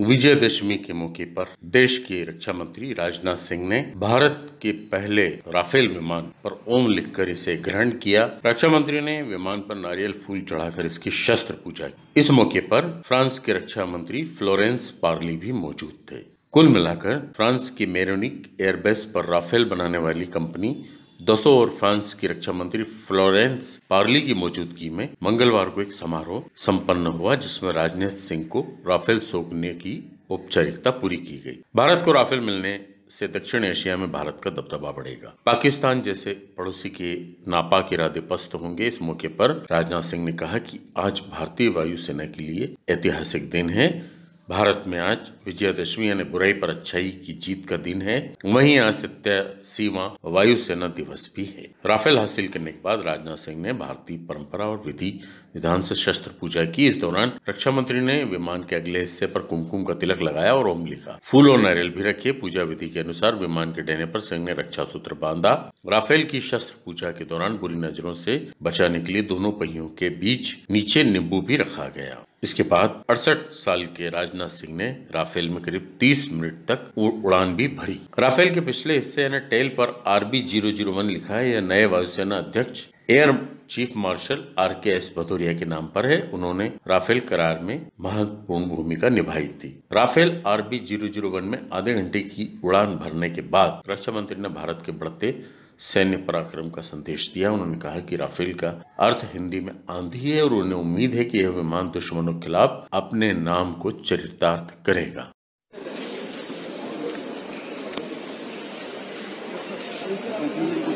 विजयदशमी के मौके पर देश के रक्षा मंत्री राजनाथ सिंह ने भारत के पहले राफेल विमान पर ओम लिखकर इसे ग्रहण किया रक्षा मंत्री ने विमान पर नारियल फूल चढ़ाकर इसकी शस्त्र पूजा की इस मौके पर फ्रांस के रक्षा मंत्री फ्लोरेंस पार्ली भी मौजूद थे कुल मिलाकर फ्रांस की मेरोनिक एयरबेस पर राफेल बनाने वाली कंपनी दसो और फ्रांस की रक्षा मंत्री फ्लोरेंस पार्ली की मौजूदगी में मंगलवार को एक समारोह संपन्न हुआ जिसमें राजनाथ सिंह को राफेल सौंपने की औपचारिकता पूरी की गई भारत को राफेल मिलने से दक्षिण एशिया में भारत का दबदबा बढ़ेगा पाकिस्तान जैसे पड़ोसी के नापाक इरादे पस्त होंगे इस मौके पर राजनाथ सिंह ने कहा कि आज भारतीय वायुसेना के लिए ऐतिहासिक दिन है भारत में आज विजयादशमी यानी बुराई पर अच्छाई की जीत का दिन है वहीं आज सत्य सीमा वायुसेना दिवस भी है राफेल हासिल करने के बाद राजनाथ सिंह ने भारतीय परंपरा और विधि विधान से शस्त्र पूजा की इस दौरान रक्षा मंत्री ने विमान के अगले हिस्से पर कुमकुम का तिलक लगाया और ओम लिखा फूल और नारियल भी रखे पूजा विधि के अनुसार विमान के डहने पर सिंह ने रक्षा सूत्र बांधा राफेल की शस्त्र पूजा के दौरान बुरी नजरों से बचाने के लिए दोनों पहियों के बीच नीचे नींबू भी रखा गया इसके बाद अड़सठ साल के राजनाथ सिंह ने राफेल में करीब 30 मिनट तक उड़ान भी भरी राफेल के पिछले हिस्से यानी टेल पर आरबी जीरो जीरो वन लिखा है यह नए वायुसेना अध्यक्ष air chief marshal R K S Bhadauria के नाम पर है उन्होंने राफेल करार में महत्वपूर्ण भूमिका निभाई थी Rafale RB zero zero one में आधे घंटे की उड़ान भरने के बाद रक्षा मंत्री ने भारत के बढ़ते सैन्य पराक्रम का संदेश दिया उन्होंने कहा कि राफेल का अर्थ हिंदी में आंधी है और उन्हें उम्मीद है कि यह विमान दुश्मनों के खिलाफ अपने नाम को चरितार्थ करेगा Thank you.